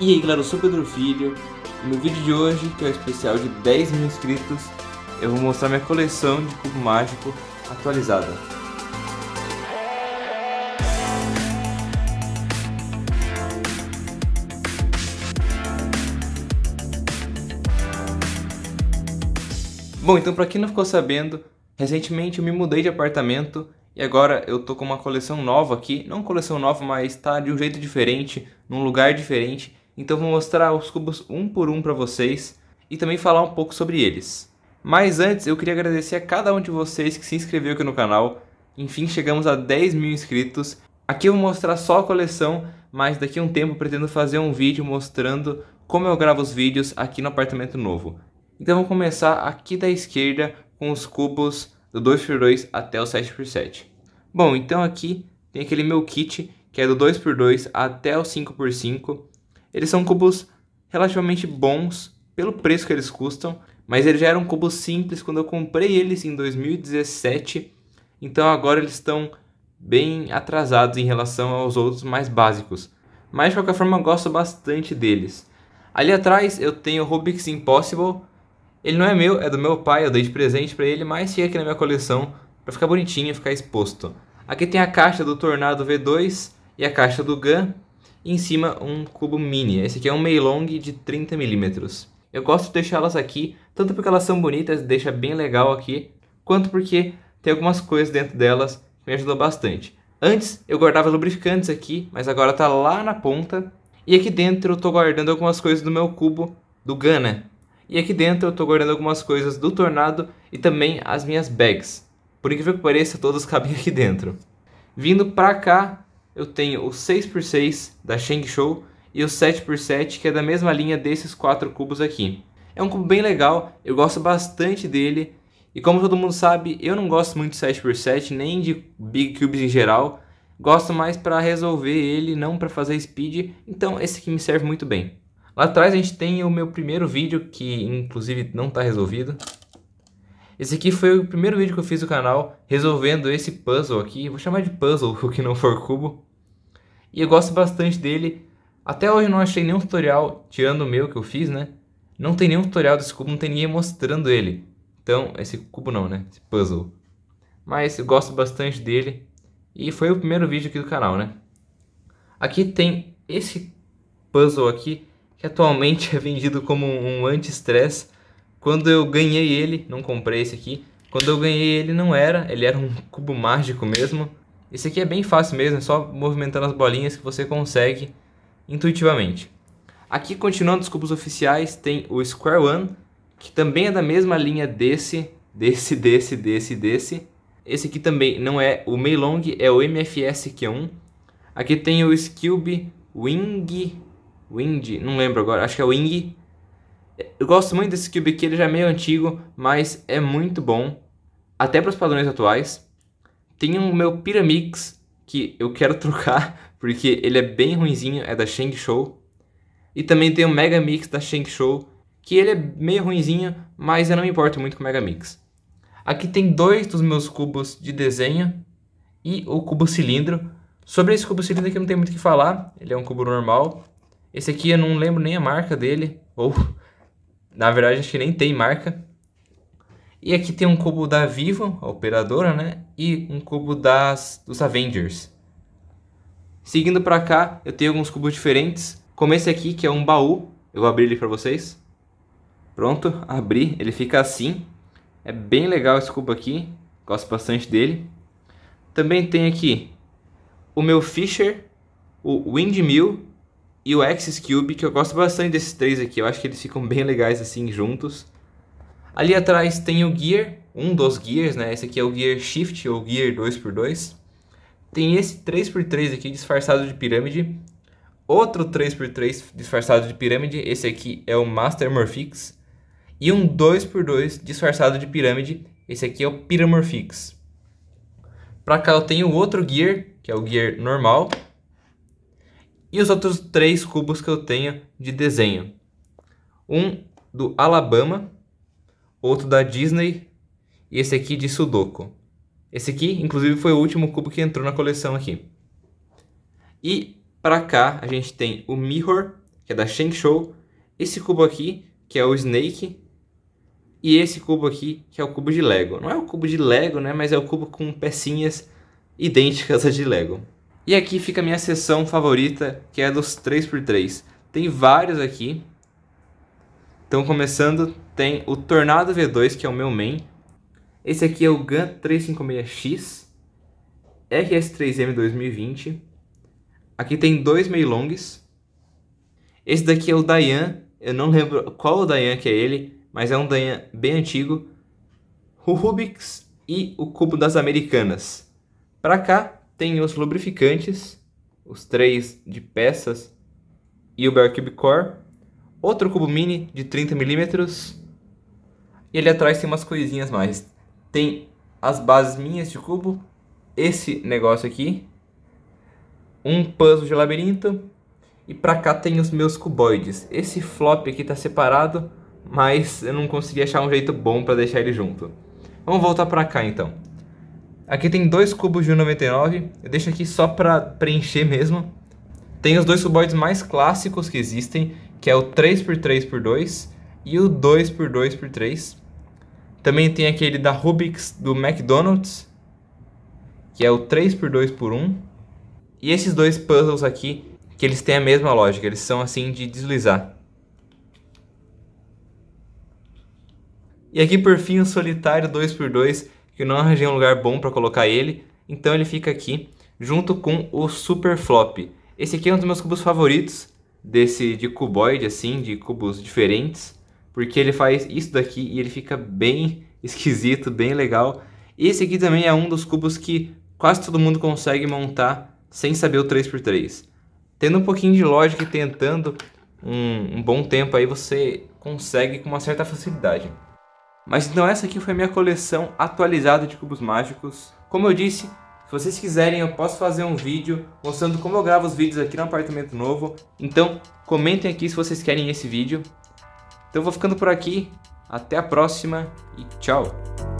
E aí galera, eu sou Pedro Filho. No vídeo de hoje, que é o especial de 10 mil inscritos, eu vou mostrar minha coleção de cubo mágico atualizada. Bom, então para quem não ficou sabendo, recentemente eu me mudei de apartamento e agora eu tô com uma coleção nova aqui, não coleção nova, mas tá de um jeito diferente, num lugar diferente então vou mostrar os cubos um por um para vocês e também falar um pouco sobre eles. Mas antes, eu queria agradecer a cada um de vocês que se inscreveu aqui no canal. Enfim, chegamos a 10 mil inscritos. Aqui eu vou mostrar só a coleção, mas daqui a um tempo pretendo fazer um vídeo mostrando como eu gravo os vídeos aqui no apartamento novo. Então vamos começar aqui da esquerda com os cubos do 2x2 até o 7x7. Bom, então aqui tem aquele meu kit que é do 2x2 até o 5x5. Eles são cubos relativamente bons pelo preço que eles custam, mas eles já eram cubos simples quando eu comprei eles em 2017, então agora eles estão bem atrasados em relação aos outros mais básicos. Mas de qualquer forma eu gosto bastante deles. Ali atrás eu tenho o Rubik's Impossible. Ele não é meu, é do meu pai, eu dei de presente para ele, mas fica aqui na minha coleção para ficar bonitinho, ficar exposto. Aqui tem a caixa do Tornado V2 e a caixa do Gun e em cima um cubo mini. Esse aqui é um Meilong de 30 milímetros. Eu gosto de deixá-las aqui, tanto porque elas são bonitas, deixa bem legal aqui, quanto porque tem algumas coisas dentro delas que me ajudou bastante. Antes eu guardava lubrificantes aqui, mas agora está lá na ponta. E aqui dentro eu estou guardando algumas coisas do meu cubo do Gana. E aqui dentro eu estou guardando algumas coisas do Tornado e também as minhas bags. Por incrível que pareça, todas cabem aqui dentro. Vindo para cá, eu tenho o 6x6 da Sheng Shou e o 7x7 que é da mesma linha desses quatro cubos aqui. É um cubo bem legal, eu gosto bastante dele e como todo mundo sabe, eu não gosto muito de 7x7 nem de Big Cubes em geral, gosto mais para resolver ele, não para fazer speed, então esse aqui me serve muito bem. Lá atrás a gente tem o meu primeiro vídeo, que inclusive não está resolvido, esse aqui foi o primeiro vídeo que eu fiz do canal resolvendo esse puzzle aqui. Vou chamar de puzzle, o que não for cubo. E eu gosto bastante dele. Até hoje eu não achei nenhum tutorial, tirando o meu que eu fiz, né? Não tem nenhum tutorial desse cubo, não tem ninguém mostrando ele. Então, esse cubo não, né? Esse puzzle. Mas eu gosto bastante dele. E foi o primeiro vídeo aqui do canal, né? Aqui tem esse puzzle aqui, que atualmente é vendido como um anti-stress quando eu ganhei ele, não comprei esse aqui. Quando eu ganhei ele não era, ele era um cubo mágico mesmo. Esse aqui é bem fácil mesmo, é só movimentando as bolinhas que você consegue intuitivamente. Aqui, continuando os cubos oficiais, tem o Square One, que também é da mesma linha desse, desse, desse, desse, desse. Esse aqui também não é o Meilong, é o MFS que um. Aqui tem o Skilby Wing, Wing, não lembro agora, acho que é o Wing, eu gosto muito desse cube aqui, ele já é meio antigo, mas é muito bom, até para os padrões atuais. Tem o meu Pyramix, que eu quero trocar, porque ele é bem ruinzinho, é da Shang Show. E também tem o Mega Mix da Shang Show, que ele é meio ruinzinho, mas eu não me importo muito com o Mega Mix. Aqui tem dois dos meus cubos de desenho e o cubo cilindro. Sobre esse cubo cilindro aqui não tem muito o que falar, ele é um cubo normal. Esse aqui eu não lembro nem a marca dele, ou na verdade, acho que nem tem marca. E aqui tem um cubo da Vivo, a operadora, né? E um cubo das, dos Avengers. Seguindo para cá, eu tenho alguns cubos diferentes. Como esse aqui, que é um baú. Eu vou abrir ele para vocês. Pronto, abri. Ele fica assim. É bem legal esse cubo aqui. Gosto bastante dele. Também tem aqui o meu Fisher, o Windmill e o Axis Cube, que eu gosto bastante desses três aqui. Eu acho que eles ficam bem legais assim juntos. Ali atrás tem o Gear, um dos Gears, né? Esse aqui é o Gear Shift ou Gear 2x2. Tem esse 3x3 aqui disfarçado de pirâmide. Outro 3x3 disfarçado de pirâmide, esse aqui é o Master Morphix. E um 2x2 disfarçado de pirâmide, esse aqui é o Pyramorphix. Pra cá eu tenho outro Gear, que é o Gear normal e os outros três cubos que eu tenho de desenho. Um do Alabama, outro da Disney e esse aqui de Sudoku. Esse aqui, inclusive, foi o último cubo que entrou na coleção aqui. E para cá a gente tem o Mirror, que é da Show esse cubo aqui, que é o Snake, e esse cubo aqui, que é o cubo de Lego. Não é o cubo de Lego, né, mas é o cubo com pecinhas idênticas a de Lego. E aqui fica a minha sessão favorita, que é a dos 3x3. Tem vários aqui. Então, começando, tem o Tornado V2, que é o meu main. Esse aqui é o GAN 356X. RS3M 2020. Aqui tem dois Meilongs. Esse daqui é o Dayan. Eu não lembro qual o Dayan que é ele, mas é um Dayan bem antigo. O Rubik's e o Cubo das Americanas. Pra cá, tem os lubrificantes, os três de peças e o Bearcube Core. Outro cubo mini de 30mm. E ali atrás tem umas coisinhas mais. Tem as bases minhas de cubo, esse negócio aqui, um puzzle de labirinto e pra cá tem os meus cuboides. Esse flop aqui tá separado, mas eu não consegui achar um jeito bom pra deixar ele junto. Vamos voltar pra cá então. Aqui tem dois cubos de 1,99. Eu deixo aqui só para preencher mesmo. Tem os dois cuboides mais clássicos que existem, que é o 3x3x2 e o 2x2x3. Também tem aquele da Rubik's do McDonald's, que é o 3x2x1. E esses dois puzzles aqui, que eles têm a mesma lógica, eles são assim de deslizar. E aqui por fim o solitário 2x2, que não arranjei um lugar bom para colocar ele, então ele fica aqui junto com o Super Flop. Esse aqui é um dos meus cubos favoritos desse de cuboide assim, de cubos diferentes, porque ele faz isso daqui e ele fica bem esquisito, bem legal. Esse aqui também é um dos cubos que quase todo mundo consegue montar sem saber o 3x3. Tendo um pouquinho de lógica e tentando um, um bom tempo aí, você consegue com uma certa facilidade. Mas então essa aqui foi a minha coleção atualizada de cubos mágicos. Como eu disse, se vocês quiserem eu posso fazer um vídeo mostrando como eu gravo os vídeos aqui no apartamento novo. Então comentem aqui se vocês querem esse vídeo. Então eu vou ficando por aqui, até a próxima e tchau!